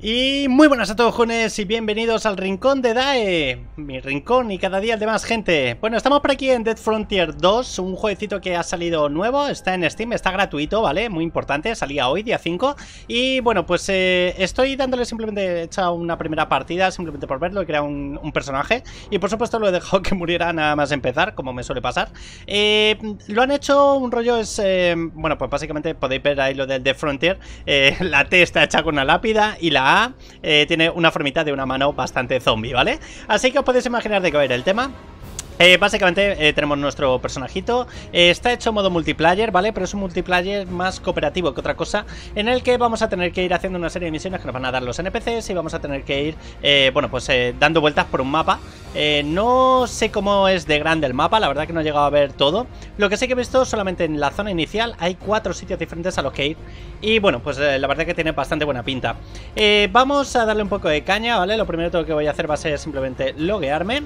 Y muy buenas a todos jóvenes y bienvenidos al Rincón de DAE, mi rincón y cada día el de más gente. Bueno, estamos por aquí en Dead Frontier 2, un jueguecito que ha salido nuevo, está en Steam, está gratuito, ¿vale? Muy importante, salía hoy, día 5. Y bueno, pues eh, estoy dándole simplemente, he una primera partida, simplemente por verlo, he creado un, personaje. Y por supuesto lo he dejado que muriera nada más empezar, como me suele pasar. Eh, lo han hecho, un rollo es, eh, bueno, pues básicamente podéis ver ahí lo del Dead Frontier, la T está hecha con una lápida y la eh, tiene una formita de una mano bastante zombie, ¿vale? Así que os podéis imaginar de qué va el tema. Eh, básicamente eh, tenemos nuestro personajito. Eh, está hecho modo multiplayer, ¿vale? Pero es un multiplayer más cooperativo que otra cosa, en el que vamos a tener que ir haciendo una serie de misiones que nos van a dar los NPCs y vamos a tener que ir, bueno, pues dando vueltas por un mapa. no sé cómo es de grande el mapa, la verdad que no he llegado a ver todo. Lo que sí que he visto solamente en la zona inicial hay cuatro sitios diferentes a los que ir. Y bueno, pues la verdad que tiene bastante buena pinta. vamos a darle un poco de caña, ¿vale? Lo primero que voy a hacer va a ser simplemente loguearme.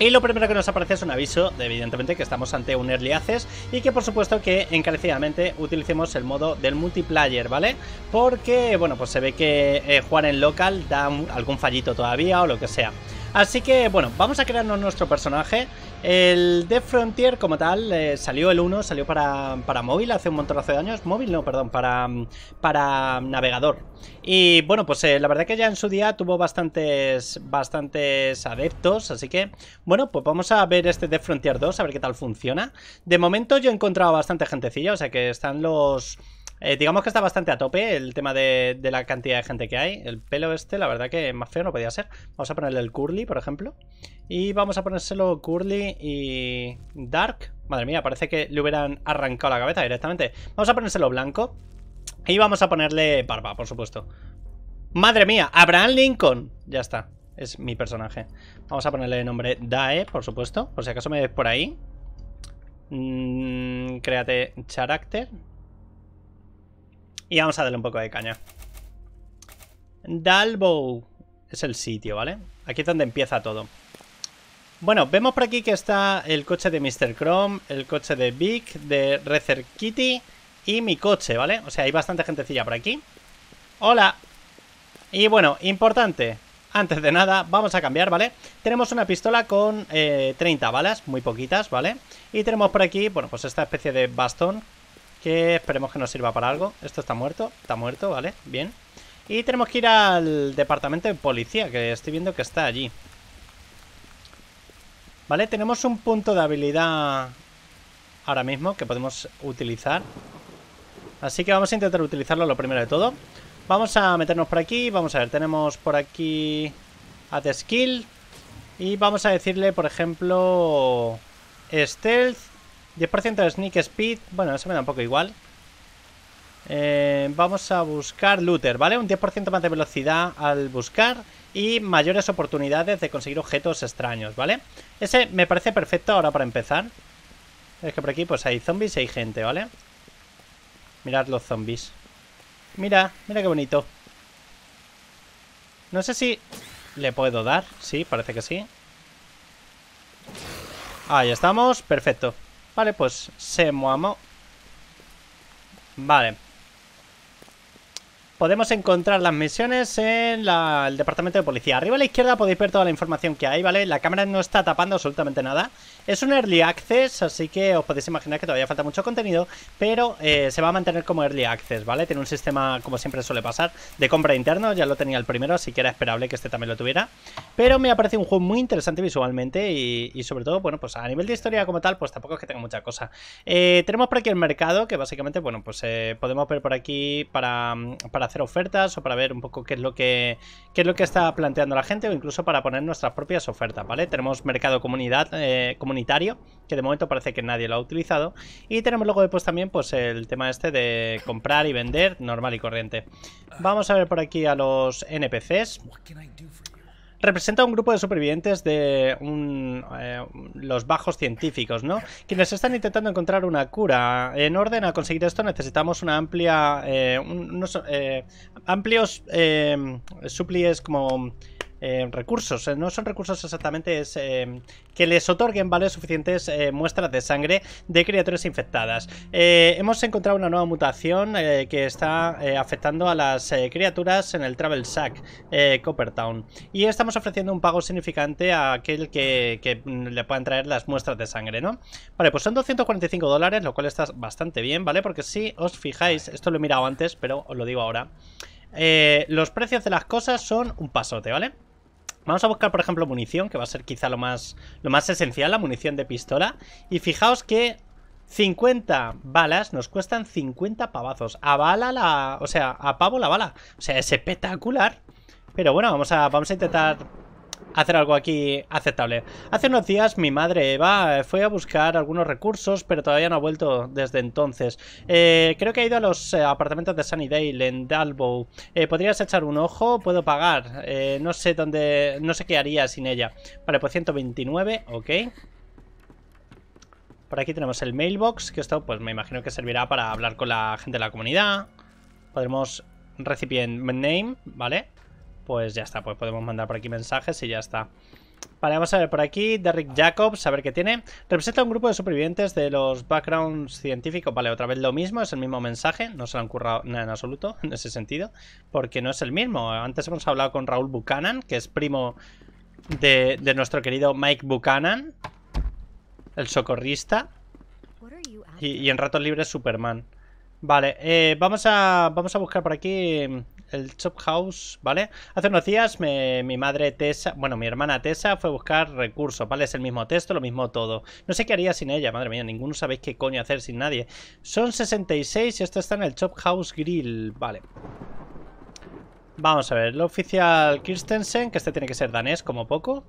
Y lo primero que nos aparece es un aviso, evidentemente, que estamos ante un early access y que por supuesto que encarecidamente utilicemos el modo del multiplayer, ¿vale? Porque, bueno, pues se ve que eh, jugar en local da algún fallito todavía o lo que sea. Así que, bueno, vamos a crearnos nuestro personaje el Death Frontier como tal eh, salió el 1, salió para, móvil hace un montón de años, móvil no, perdón, para, para navegador. Y bueno, pues eh, la verdad que ya en su día tuvo bastantes, bastantes adeptos, así que bueno, pues vamos a ver este Death Frontier 2, a ver qué tal funciona. De momento yo he encontrado bastante gentecilla, o sea que están los... Eh, digamos que está bastante a tope el tema de, la cantidad de gente que hay. El pelo este, la verdad que más feo no podía ser. Vamos a ponerle el curly, por ejemplo. Y vamos a ponérselo curly y dark. Madre mía, parece que le hubieran arrancado la cabeza directamente. Vamos a ponérselo blanco. Y vamos a ponerle barba, por supuesto. Madre mía, Abraham Lincoln. Ya está, es mi personaje. Vamos a ponerle el nombre Dae, por supuesto. Por si acaso me ves por ahí. Mm, créate character. Y vamos a darle un poco de caña. Dalbow es el sitio, ¿vale? Aquí es donde empieza todo. Bueno, vemos por aquí que está el coche de Mr. Chrome, el coche de Vic de Rezer Kitty y mi coche, ¿vale? O sea, hay bastante gentecilla por aquí. ¡Hola! Y bueno, importante, antes de nada, vamos a cambiar, ¿vale? Tenemos una pistola con 30 eh, balas, muy poquitas, ¿vale? Y tenemos por aquí, bueno, pues esta especie de bastón que esperemos que nos sirva para algo. Esto está muerto. Está muerto, ¿vale? Bien. Y tenemos que ir al departamento de policía, que estoy viendo que está allí. Vale, tenemos un punto de habilidad ahora mismo que podemos utilizar. Así que vamos a intentar utilizarlo lo primero de todo. Vamos a meternos por aquí. Vamos a ver, tenemos por aquí the Skill. Y vamos a decirle, por ejemplo, Stealth 10% de sneak speed. Bueno, eso me da un poco igual. Eh, vamos a buscar looter, ¿vale? Un 10% más de velocidad al buscar y mayores oportunidades de conseguir objetos extraños, ¿vale? Ese me parece perfecto ahora para empezar. Es que por aquí pues hay zombies y hay gente, ¿vale? Mirad los zombies. Mira, mira qué bonito. No sé si le puedo dar. Sí, parece que sí. Ahí estamos, perfecto. Vale, pues se muamo. Vale. Podemos encontrar las misiones en el departamento de policía. Arriba a la izquierda podéis ver toda la información que hay, ¿vale? La cámara no está tapando absolutamente nada. Es un Early Access, así que os podéis imaginar que todavía falta mucho contenido, pero eh, se va a mantener como Early Access, ¿vale? Tiene un sistema, como siempre suele pasar, de compra interno, ya lo tenía el primero, así que era esperable que este también lo tuviera. Pero me ha parecido un juego muy interesante visualmente y, sobre todo, bueno, pues a nivel de historia como tal, pues tampoco es que tenga mucha cosa. Eh, tenemos por aquí el mercado, que básicamente, bueno, pues eh, podemos ver por aquí para, para, hacer ofertas o para ver un poco qué es lo que qué es lo que está planteando la gente o incluso para poner nuestras propias ofertas, ¿vale? Tenemos mercado comunidad, comunidad que de momento parece que nadie lo ha utilizado. Y tenemos luego después pues, también pues el tema este de comprar y vender normal y corriente. Vamos a ver por aquí a los NPCs representa un grupo de supervivientes de eh, los bajos científicos, ¿no? Quienes están intentando encontrar una cura. En orden a conseguir esto necesitamos una amplia, eh, eh, amplios suplies como eh, recursos. Eh, no son recursos exactamente, es eh, que les otorguen, ¿vale? Suficientes muestras de sangre de criaturas infectadas. hemos encontrado una nueva mutación que está afectando a las criaturas en el Travel Sack Coppertown. Y estamos ofreciendo un pago significante a aquel que, mm, le puedan traer las muestras de sangre, ¿no? Vale, pues son 245 dólares, lo cual está bastante bien, ¿vale? Porque si os fijáis, esto lo he mirado antes, pero os lo digo ahora. los precios de las cosas son un pasote, ¿vale? Vamos a buscar, por ejemplo, munición, que va a ser quizá lo más, lo más esencial, la munición de pistola. Y fijaos que 50 balas nos cuestan 50 pavazos. A bala la... O sea, a pavo la bala. O sea, es espectacular. Pero bueno, vamos a, vamos a intentar hacer algo aquí aceptable. Hace unos días mi madre Eva fue a buscar algunos recursos, pero todavía no ha vuelto desde entonces. Eh, creo que ha ido a los eh, apartamentos de Sunnydale en Dalbow. Eh, ¿Podrías echar un ojo? Puedo pagar. no sé dónde... No sé qué haría sin ella. Vale, pues 129, ok. Por aquí tenemos el mailbox, que esto pues me imagino que servirá para hablar con la gente de la comunidad. Podremos recipient name, ¿vale? pues ya está, pues podemos mandar por aquí mensajes y ya está. Vale, vamos a ver por aquí, Derrick Jacobs, a ver qué tiene. Representa un grupo de supervivientes de los backgrounds científicos. Vale, otra vez lo mismo, es el mismo mensaje, no se lo han currado nada en absoluto en ese sentido, porque no es el mismo. Antes hemos hablado con Raúl Buchanan, que es primo de, nuestro querido Mike Buchanan, el socorrista, y, en ratos libres Superman. Vale, eh, vamos, a, vamos a buscar por aquí el Chop House, ¿vale? Hace unos días mi madre Tessa, bueno, mi hermana Tessa fue a buscar recursos, ¿vale? Es el mismo texto, lo mismo todo. No sé qué haría sin ella, madre mía, ninguno sabéis qué coño hacer sin nadie. Son 66 y esto está en el Chop House Grill, ¿vale? Vamos a ver, el oficial Kirstensen, que este tiene que ser danés como poco.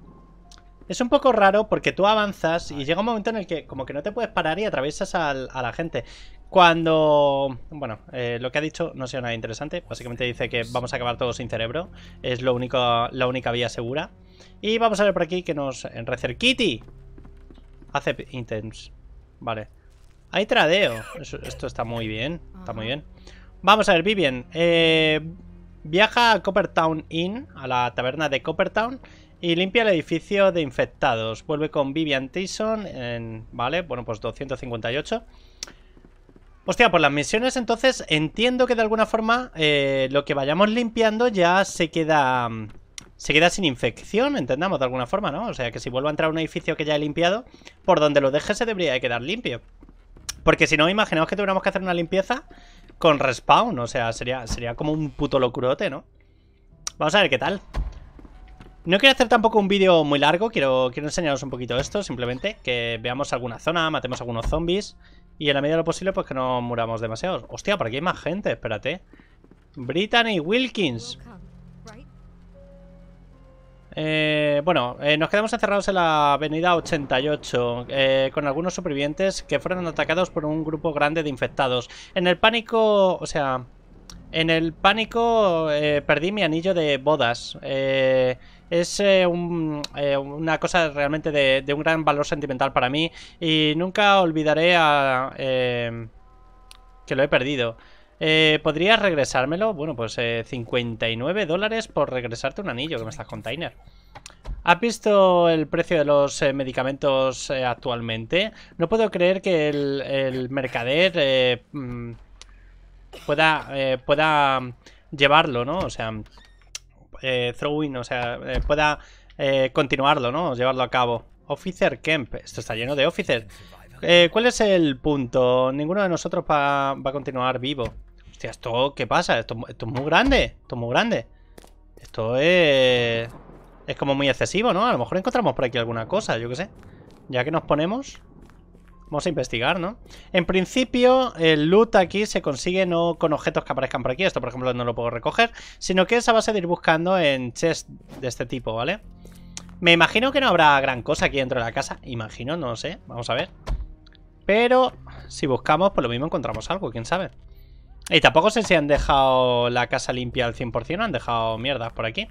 Es un poco raro porque tú avanzas y llega un momento en el que como que no te puedes parar y atravesas a la gente. Cuando... Bueno, eh, lo que ha dicho no sea nada interesante. Básicamente dice que vamos a acabar todos sin cerebro. Es lo único, la única vía segura. Y vamos a ver por aquí que nos... Enrecer Kitty. Hace intense, Vale. Hay tradeo. esto está muy bien. Está muy bien. Vamos a ver, Vivian. Eh, viaja a Coppertown Inn, a la taberna de Coppertown, y limpia el edificio de infectados. Vuelve con Vivian Tyson en... Vale, bueno, pues 258. Hostia, por pues las misiones entonces entiendo que de alguna forma eh, lo que vayamos limpiando ya se queda... Se queda sin infección, entendamos, de alguna forma, ¿no? O sea, que si vuelvo a entrar a un edificio que ya he limpiado, por donde lo deje se debería de quedar limpio. Porque si no, imaginaos que tuviéramos que hacer una limpieza con respawn, o sea, sería, sería como un puto locurote, ¿no? Vamos a ver qué tal. No quiero hacer tampoco un vídeo muy largo, quiero, quiero enseñaros un poquito esto, simplemente, que veamos alguna zona, matemos algunos zombies y en la medida de lo posible pues que no muramos demasiados. Hostia, por aquí hay más gente, espérate. Brittany Wilkins. Eh, bueno, eh, nos quedamos encerrados en la avenida 88 eh, con algunos supervivientes que fueron atacados por un grupo grande de infectados. En el pánico, o sea, en el pánico perdí mi anillo de bodas. Eh es eh, eh, una cosa realmente de, un gran valor sentimental para mí y nunca olvidaré a, em, que lo he perdido. Eh, ¿Podrías regresármelo? Bueno, pues 59 dólares por regresarte un anillo que me estás container. ¿Has visto el precio de los medicamentos actualmente? No puedo creer que el, mercader mm, pueda, pueda llevarlo, ¿no? O sea, eh, throwing, o sea, eh, pueda eh, continuarlo, ¿no? Llevarlo a cabo. Officer Kemp, esto está lleno de officers. ¿Cuál es el punto? Ninguno de nosotros va, a continuar vivo. Hostia, ¿esto qué pasa? Esto, esto es muy grande, esto es muy grande. Esto es... Es como muy excesivo, ¿no? A lo mejor encontramos por aquí alguna cosa, yo qué sé. Ya que nos ponemos... Vamos a investigar, ¿no? En principio, el loot aquí se consigue no con objetos que aparezcan por aquí. Esto, por ejemplo, no lo puedo recoger. Sino que es a base de ir buscando en chests de este tipo, ¿vale? Me imagino que no habrá gran cosa aquí dentro de la casa. Imagino, no sé. Vamos a ver. Pero si buscamos, pues lo mismo encontramos algo, quién sabe. Y tampoco sé si han dejado la casa limpia al 100% o han dejado mierdas por aquí.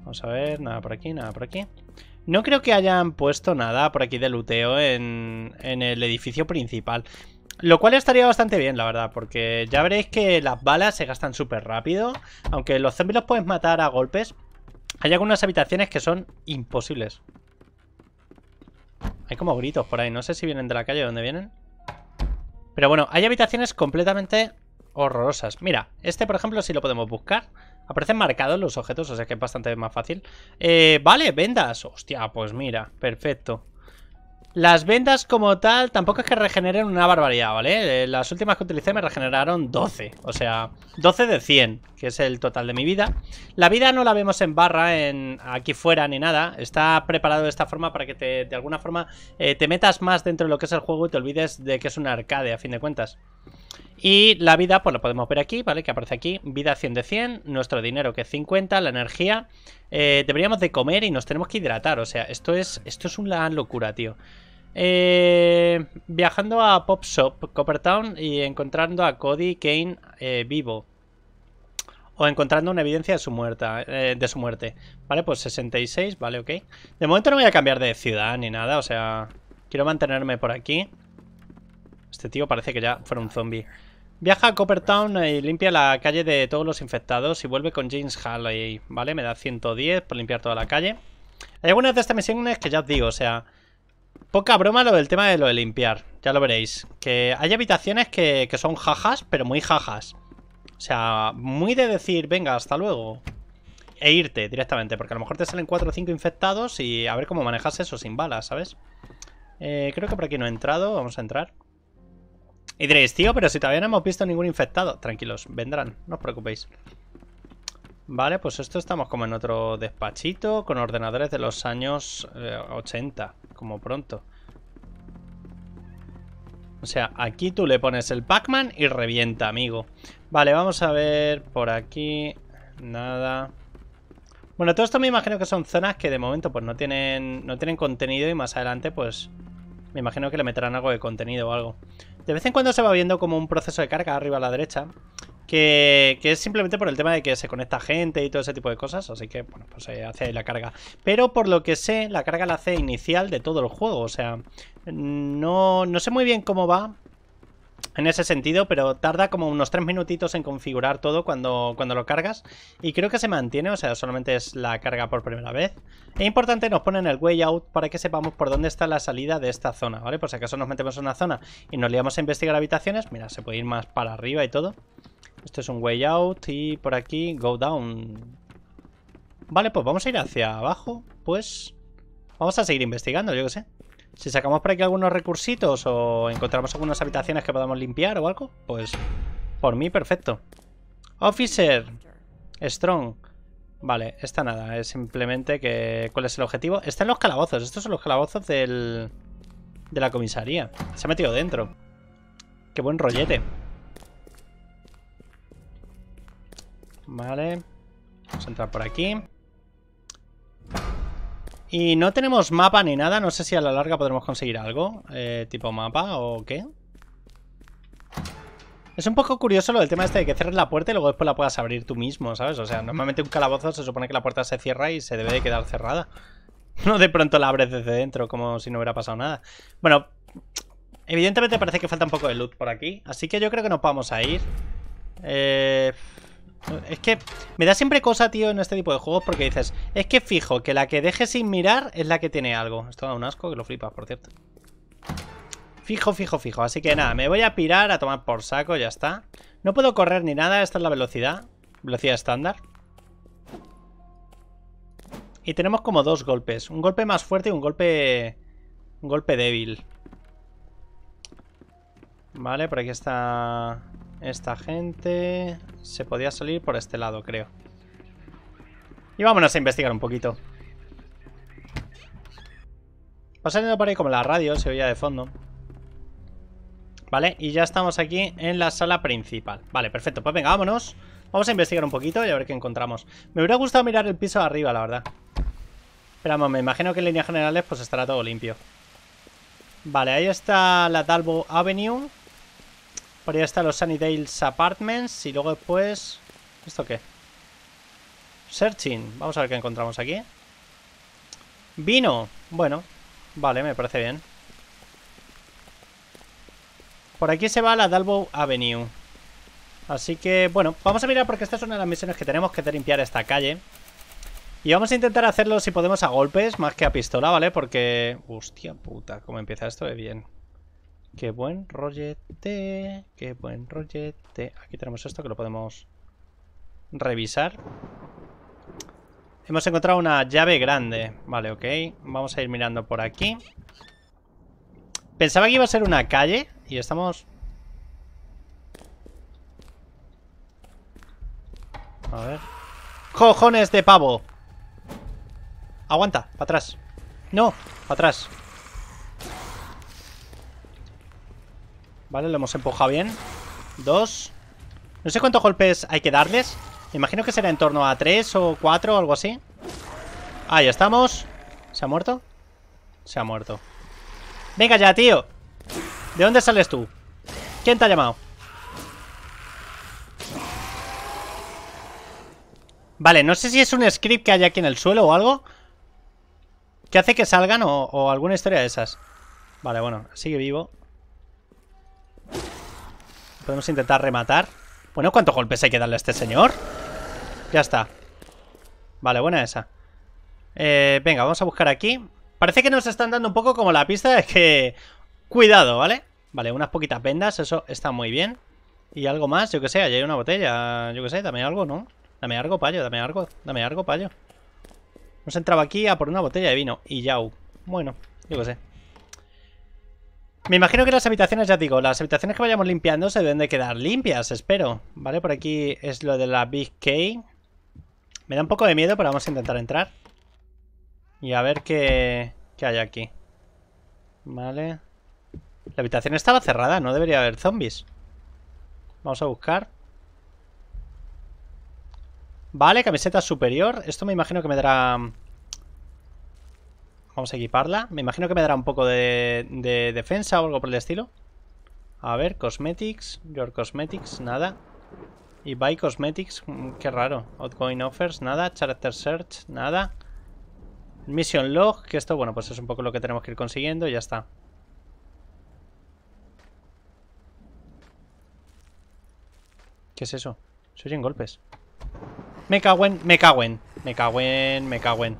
Vamos a ver, nada por aquí, nada por aquí. No creo que hayan puesto nada por aquí de luteo en, en el edificio principal. Lo cual estaría bastante bien, la verdad, porque ya veréis que las balas se gastan súper rápido. Aunque los zombies los puedes matar a golpes, hay algunas habitaciones que son imposibles. Hay como gritos por ahí, no sé si vienen de la calle o dónde vienen. Pero bueno, hay habitaciones completamente horrorosas. Mira, este por ejemplo sí lo podemos buscar. Aparecen marcados los objetos, o sea que es bastante más fácil. Eh, vale, vendas. Hostia, pues mira, perfecto. Las vendas como tal tampoco es que regeneren una barbaridad, ¿vale? Eh, las últimas que utilicé me regeneraron 12, o sea, 12 de 100, que es el total de mi vida. La vida no la vemos en barra, en aquí fuera ni nada, está preparado de esta forma para que te, de alguna forma eh, te metas más dentro de lo que es el juego y te olvides de que es un arcade, a fin de cuentas. Y la vida, pues lo podemos ver aquí, ¿vale? Que aparece aquí, vida 100 de 100, nuestro dinero que es 50, la energía. Eh, deberíamos de comer y nos tenemos que hidratar, o sea, esto es, esto es una locura, tío. Eh, viajando a Pop Shop, Coppertown, y encontrando a Cody Kane eh, vivo. O encontrando una evidencia de su, muerta, eh, de su muerte. Vale, pues 66, vale, ok. De momento no voy a cambiar de ciudad ni nada, o sea, quiero mantenerme por aquí. Este tío parece que ya fuera un zombie. Viaja a Coppertown y limpia la calle de todos los infectados y vuelve con James ahí, ¿vale? Me da 110 por limpiar toda la calle. Hay algunas de estas misiones que ya os digo, o sea... Poca broma lo del tema de lo de limpiar, ya lo veréis. Que hay habitaciones que, son jajas, pero muy jajas. O sea, muy de decir, venga, hasta luego. E irte directamente, porque a lo mejor te salen 4 o 5 infectados y a ver cómo manejas eso sin balas, ¿sabes? Eh, creo que por aquí no he entrado, vamos a entrar. Y diréis, tío, pero si todavía no hemos visto ningún infectado. Tranquilos, vendrán, no os preocupéis. Vale, pues esto estamos como en otro despachito, con ordenadores de los años 80, eh, como pronto. O sea, aquí tú le pones el Pac-Man y revienta, amigo. Vale, vamos a ver por aquí. Nada. Bueno, todo esto me imagino que son zonas que de momento pues no tienen, no tienen contenido y más adelante pues me imagino que le meterán algo de contenido o algo. De vez en cuando se va viendo como un proceso de carga arriba a la derecha, que, que, es simplemente por el tema de que se conecta gente y todo ese tipo de cosas, así que bueno, pues se hace ahí la carga. Pero por lo que sé, la carga la hace inicial de todo el juego, o sea, no, no sé muy bien cómo va, en ese sentido, pero tarda como unos 3 minutitos en configurar todo cuando, cuando lo cargas y creo que se mantiene, o sea, solamente es la carga por primera vez. Es importante nos ponen el way out para que sepamos por dónde está la salida de esta zona, ¿vale? Por si acaso nos metemos en una zona y nos liamos a investigar habitaciones, mira, se puede ir más para arriba y todo. Esto es un way out y por aquí go down. Vale, pues vamos a ir hacia abajo, pues vamos a seguir investigando, yo que sé. Si sacamos por aquí algunos recursitos o encontramos algunas habitaciones que podamos limpiar o algo, pues por mí perfecto. Officer. Strong. Vale, esta nada, es simplemente que... ¿Cuál es el objetivo? Están los calabozos, estos son los calabozos del... De la comisaría. Se ha metido dentro. Qué buen rollete. Vale. Vamos a entrar por aquí. Y no tenemos mapa ni nada. No sé si a la larga podremos conseguir algo. Eh, tipo mapa o qué. Es un poco curioso lo del tema este de que cierres la puerta y luego después la puedas abrir tú mismo, ¿sabes? O sea, normalmente un calabozo se supone que la puerta se cierra y se debe de quedar cerrada. No de pronto la abres desde dentro como si no hubiera pasado nada. Bueno, evidentemente parece que falta un poco de loot por aquí. Así que yo creo que nos vamos a ir. Eh... Es que me da siempre cosa, tío, en este tipo de juegos porque dices, es que fijo que la que deje sin mirar es la que tiene algo. Esto da un asco que lo flipas, por cierto. Fijo, fijo, fijo. Así que nada, me voy a pirar a tomar por saco, ya está. No puedo correr ni nada, esta es la velocidad. Velocidad estándar. Y tenemos como dos golpes. Un golpe más fuerte y un golpe... Un golpe débil. Vale, por aquí está... Esta gente se podía salir por este lado, creo. Y vámonos a investigar un poquito. Pasando por ahí como la radio, se oía de fondo. Vale, y ya estamos aquí en la sala principal. Vale, perfecto. Pues venga, vámonos. Vamos a investigar un poquito y a ver qué encontramos. Me hubiera gustado mirar el piso de arriba, la verdad. Pero vamos, me imagino que en líneas generales pues estará todo limpio. Vale, ahí está la Dalbo Avenue. Por ahí está los Sunnydale's Apartments. Y luego después... ¿Esto qué? Searching. Vamos a ver qué encontramos aquí. Vino. Bueno. Vale, me parece bien. Por aquí se va la Dalbo Avenue. Así que, bueno, vamos a mirar porque esta es una de las misiones que tenemos que limpiar esta calle. Y vamos a intentar hacerlo si podemos a golpes, más que a pistola, ¿vale? Porque... Hostia puta, cómo empieza esto de eh, bien. Qué buen rollete, qué buen rollete. Aquí tenemos esto que lo podemos revisar. Hemos encontrado una llave grande. Vale, ok. Vamos a ir mirando por aquí. Pensaba que iba a ser una calle y estamos... A ver... ¡Cojones de pavo! Aguanta, para atrás. No, para atrás. Vale, lo hemos empujado bien. Dos. No sé cuántos golpes hay que darles. imagino que será en torno a tres o cuatro o algo así. Ahí estamos. ¿Se ha muerto? Se ha muerto. Venga ya, tío. ¿De dónde sales tú? ¿Quién te ha llamado? Vale, no sé si es un script que hay aquí en el suelo o algo. ¿Qué hace que salgan o alguna historia de esas. Vale, bueno, sigue vivo. Podemos intentar rematar. Bueno, ¿cuántos golpes hay que darle a este señor? Ya está. Vale, buena esa. Eh, venga, vamos a buscar aquí. Parece que nos están dando un poco como la pista de que... Cuidado, ¿vale? Vale, unas poquitas vendas, eso está muy bien. Y algo más, yo que sé, allá hay una botella. Yo que sé, dame algo, ¿no? Dame algo, payo, dame algo, dame algo, payo. Nos entraba aquí a por una botella de vino. Y ya, uh, Bueno, yo que sé. Me imagino que las habitaciones, ya digo, las habitaciones que vayamos limpiando se deben de quedar limpias, espero. Vale, por aquí es lo de la Big K. Me da un poco de miedo, pero vamos a intentar entrar. Y a ver qué, qué hay aquí. Vale. La habitación estaba cerrada, no debería haber zombies. Vamos a buscar. Vale, camiseta superior. Esto me imagino que me dará Vamos a equiparla. Me imagino que me dará un poco de, defensa o algo por el estilo. A ver, cosmetics. Your cosmetics, nada. Y buy cosmetics, mm, qué raro. coin offers, nada. Character search, nada. Mission log, que esto, bueno, pues es un poco lo que tenemos que ir consiguiendo y ya está. ¿Qué es eso? Se en golpes. Me caguen, me caguen, me caguen, me caguen.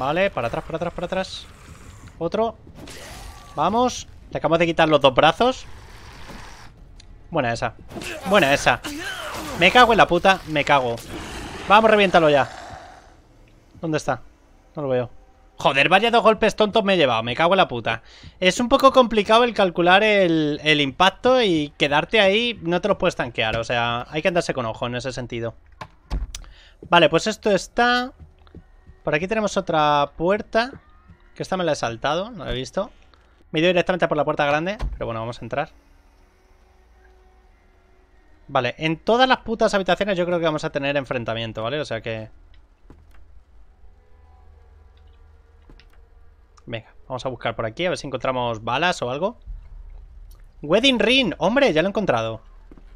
Vale, para atrás, para atrás, para atrás. Otro. Vamos. Te acabo de quitar los dos brazos. Buena esa. Buena esa. Me cago en la puta. Me cago. Vamos, reviéntalo ya. ¿Dónde está? No lo veo. Joder, vaya dos golpes tontos me he llevado, me cago en la puta. Es un poco complicado el calcular el, el, impacto y quedarte ahí no te lo puedes tanquear, o sea, hay que andarse con ojo en ese sentido. Vale, pues esto está... Por aquí tenemos otra puerta. Que esta me la he saltado, no la he visto. Me he ido directamente por la puerta grande, pero bueno, vamos a entrar. Vale, en todas las putas habitaciones yo creo que vamos a tener enfrentamiento, ¿vale? O sea que... Venga, vamos a buscar por aquí, a ver si encontramos balas o algo. Wedding Ring, hombre, ya lo he encontrado.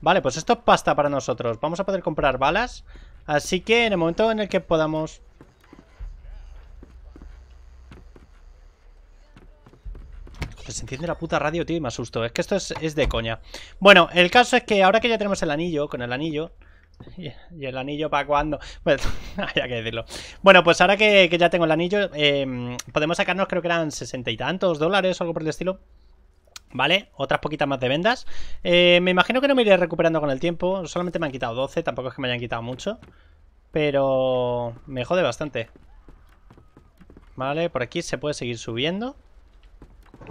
Vale, pues esto es pasta para nosotros. Vamos a poder comprar balas. Así que en el momento en el que podamos... se enciende la puta radio, tío, y me asusto. Es que esto es, de coña. Bueno, el caso es que ahora que ya tenemos el anillo, con el anillo, ¿Y el anillo para cuándo? Bueno, que decirlo. Bueno, pues ahora que, ya tengo el anillo, em, podemos sacarnos, creo que eran sesenta y tantos dólares o algo por el estilo. ¿Vale? Otras poquitas más de vendas. Eh, me imagino que no me iré recuperando con el tiempo. Solamente me han quitado 12, tampoco es que me hayan quitado mucho. Pero me jode bastante. Vale, por aquí se puede seguir subiendo.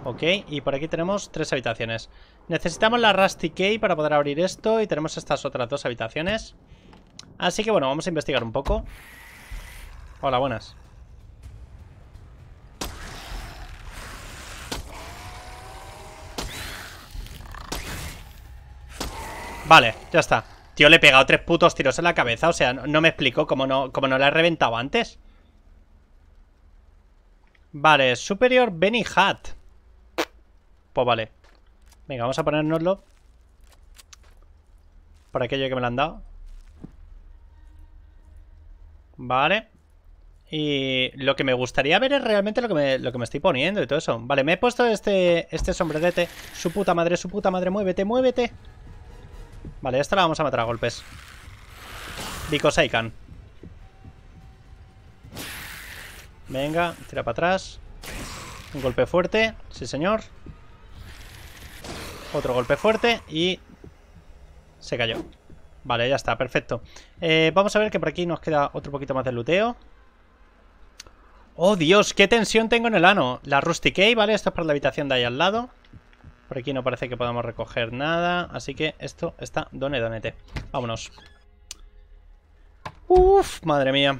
Ok, y por aquí tenemos tres habitaciones. Necesitamos la Rusty Key para poder abrir esto y tenemos estas otras dos habitaciones. Así que bueno, vamos a investigar un poco. Hola, buenas. Vale, ya está. Tío, le he pegado tres putos tiros en la cabeza. O sea, no, me explico cómo no, cómo no la he reventado antes. Vale, Superior Benny Hat. Pues vale. Venga, vamos a ponernoslo Para aquello que me lo han dado. Vale. Y lo que me gustaría ver es realmente lo que me, lo que me estoy poniendo y todo eso. Vale, me he puesto este, este sombrerete. Su puta madre, su puta madre, muévete, muévete. Vale, esta la vamos a matar a golpes. Dico Saikan Venga, tira para atrás. Un golpe fuerte, sí señor. Otro golpe fuerte y se cayó. Vale, ya está, perfecto. Eh, vamos a ver que por aquí nos queda otro poquito más de luteo. ¡Oh, Dios! ¡Qué tensión tengo en el ano! La Rusty Key, ¿vale? Esto es para la habitación de ahí al lado. Por aquí no parece que podamos recoger nada. Así que esto está done donete. Vámonos. ¡Uf! Madre mía.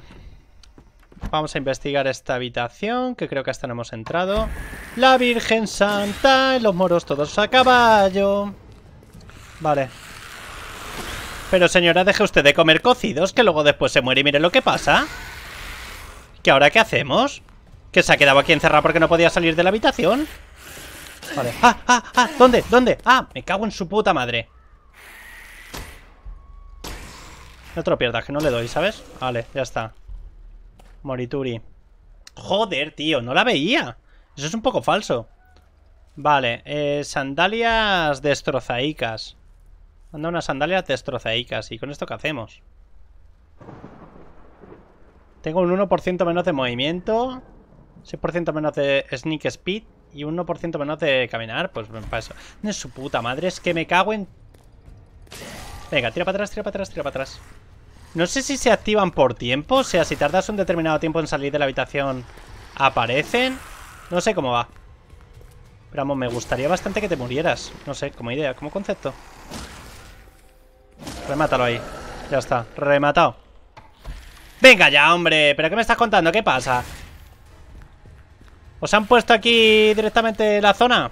Vamos a investigar esta habitación, que creo que hasta no hemos entrado. La Virgen Santa, los moros todos a caballo. Vale. Pero señora, deje usted de comer cocidos, que luego después se muere y mire lo que pasa. ¿Qué ahora qué hacemos? ¿Que se ha quedado aquí encerrado porque no podía salir de la habitación? Vale. ¡Ah, ah, ah! ¿Dónde? ¿Dónde? ¡Ah! Me cago en su puta madre. Otro te que no le doy, ¿sabes? Vale, ya está. Morituri. Joder, tío, no la veía. Eso es un poco falso. Vale, eh, sandalias destrozaicas. Anda unas sandalias destrozaicas. ¿Y con esto qué hacemos? Tengo un 1% menos de movimiento. 6% menos de sneak speed. Y un 1% menos de caminar. Pues para eso. es su puta madre, es que me cago en... Venga, tira para atrás, tira para atrás, tira para atrás. No sé si se activan por tiempo, o sea, si tardas un determinado tiempo en salir de la habitación, aparecen. No sé cómo va. Pero vamos, me gustaría bastante que te murieras. No sé, como idea, como concepto. Remátalo ahí. Ya está, rematado. Venga ya, hombre, ¿pero qué me estás contando? ¿Qué pasa? ¿Os han puesto aquí directamente la zona?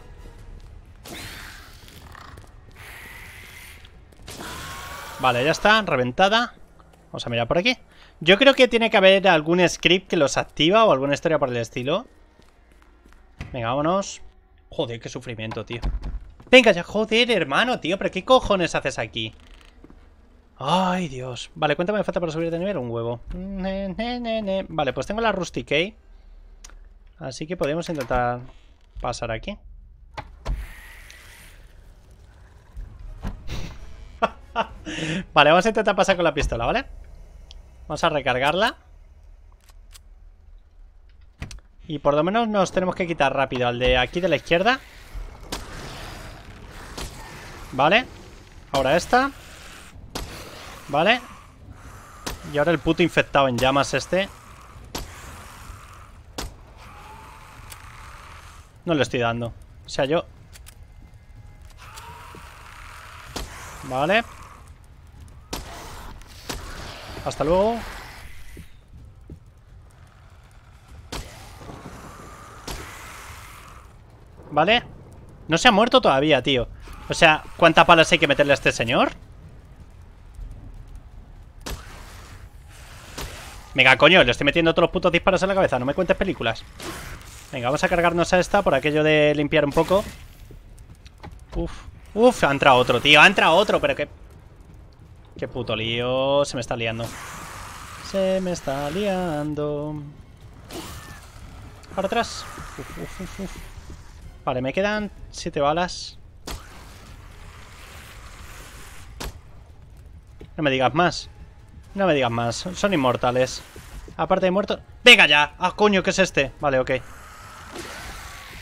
Vale, ya está, reventada Vamos a mirar por aquí. Yo creo que tiene que haber algún script que los activa o alguna historia por el estilo. Venga, vámonos. Joder, qué sufrimiento, tío. Venga ya, joder, hermano, tío. ¿Pero qué cojones haces aquí? Ay, Dios. Vale, cuéntame, me falta para subir de nivel? Un huevo. Vale, pues tengo la Rusticay. Así que podemos intentar pasar aquí. vale, vamos a intentar pasar con la pistola, ¿vale? vale Vamos a recargarla. Y por lo menos nos tenemos que quitar rápido al de aquí de la izquierda. Vale. Ahora esta. Vale. Y ahora el puto infectado en llamas este. No le estoy dando. O sea, yo... Vale. Hasta luego. ¿Vale? No se ha muerto todavía, tío. O sea, ¿cuántas palas hay que meterle a este señor? Venga, coño, le estoy metiendo todos los putos disparos en la cabeza. No me cuentes películas. Venga, vamos a cargarnos a esta por aquello de limpiar un poco. Uf, uf, ha entrado otro, tío. Ha entrado otro, pero que... Qué puto lío. Se me está liando. Se me está liando. Para atrás. vale, me quedan siete balas. No me digas más. No me digas más. Son inmortales. Aparte de muertos... ¡Venga ya! ¡Ah, coño! ¿Qué es este? Vale, ok.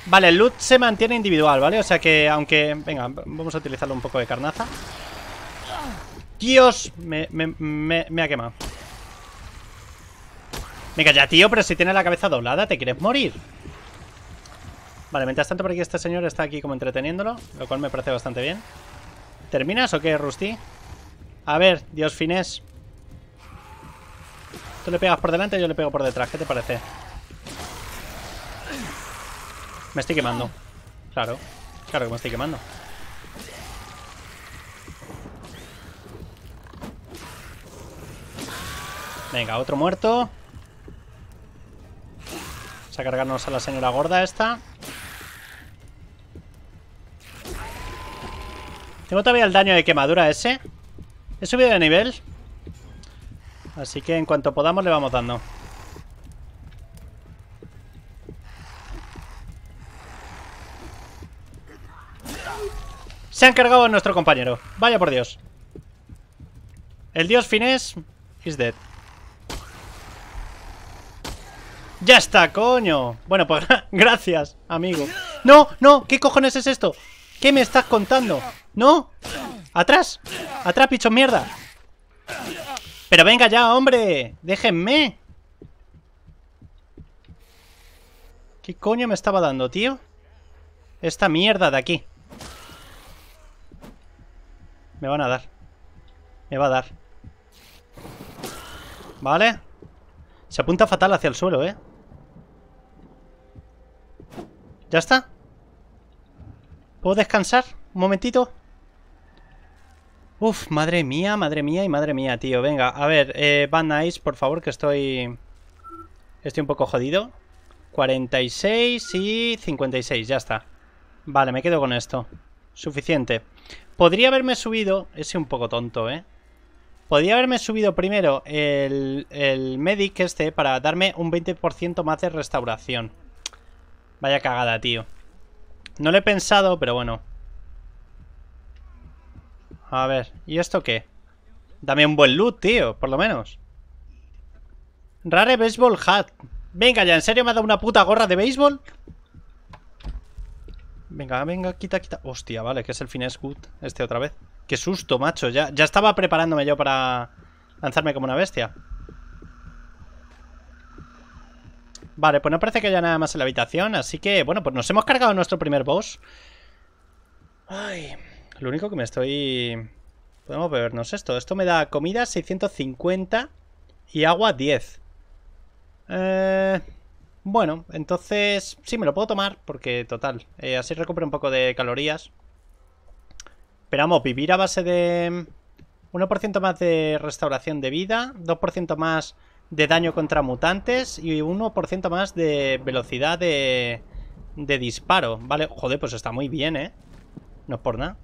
Vale, el loot se mantiene individual, ¿vale? O sea que, aunque... Venga, vamos a utilizarlo un poco de carnaza. Dios, me, ha quemado. Me calla, tío, pero si tiene la cabeza doblada, ¿te quieres morir? Vale, mientras tanto por aquí este señor está aquí como entreteniéndolo, lo cual me parece bastante bien. ¿Terminas o qué, Rusty? A ver, Dios finés. Tú le pegas por delante, yo le pego por detrás, ¿qué te parece? Me estoy quemando. Claro, claro que me estoy quemando. Venga, otro muerto. Vamos a cargarnos a la señora gorda esta. Tengo todavía el daño de quemadura ese. He subido de nivel. Así que en cuanto podamos le vamos dando. Se han cargado nuestro compañero. Vaya por Dios. El dios finés is dead. ¡Ya está, coño! Bueno, pues gracias, amigo. ¡No, no! ¿Qué cojones es esto? ¿Qué me estás contando? ¿No? ¡Atrás! ¡Atrás, pichos mierda! ¡Pero venga ya, hombre! ¡Déjenme! ¿Qué coño me estaba dando, tío? Esta mierda de aquí. Me van a dar. Me va a dar. Vale. Se apunta fatal hacia el suelo, ¿eh? ¿Ya está? ¿Puedo descansar? ¿Un momentito? Uf, madre mía, madre mía y madre mía, tío. Venga, a ver, eh, Van Nice, por favor, que estoy... Estoy un poco jodido. 46 y 56, ya está. Vale, me quedo con esto. Suficiente. Podría haberme subido... Ese un poco tonto, ¿eh? Podría haberme subido primero el, el medic este para darme un 20% más de restauración. Vaya cagada, tío. No lo he pensado, pero bueno. A ver, ¿y esto qué? Dame un buen loot, tío, por lo menos. Rare Baseball Hat. Venga ya, ¿en serio me ha dado una puta gorra de béisbol? Venga, venga, quita, quita. Hostia, vale, que es el Finesse Good este otra vez. Qué susto, macho. Ya, ya estaba preparándome yo para lanzarme como una bestia. Vale, pues no parece que haya nada más en la habitación, así que, bueno, pues nos hemos cargado nuestro primer boss. Ay, lo único que me estoy... Podemos bebernos esto. Esto me da comida 650 y agua 10. Eh... Bueno, entonces sí, me lo puedo tomar porque, total, eh, así recupero un poco de calorías. Pero vamos, vivir a base de... 1% más de restauración de vida, 2% más de daño contra mutantes y 1% más de velocidad de, de disparo. Vale, joder, pues está muy bien, ¿eh? No es por nada.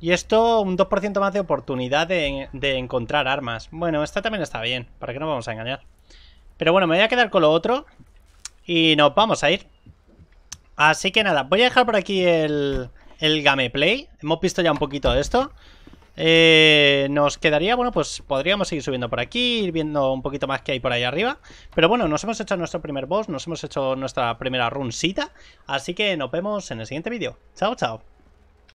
Y esto, un 2% más de oportunidad de, encontrar armas. Bueno, esta también está bien, para que no vamos a engañar. Pero bueno, me voy a quedar con lo otro y nos vamos a ir. Así que nada, voy a dejar por aquí el, el gameplay. Hemos visto ya un poquito de esto. Eh, nos quedaría, bueno, pues podríamos seguir subiendo por aquí, ir viendo un poquito más que hay por ahí arriba. Pero bueno, nos hemos hecho nuestro primer boss, nos hemos hecho nuestra primera runcita. Así que nos vemos en el siguiente vídeo. Chao, chao.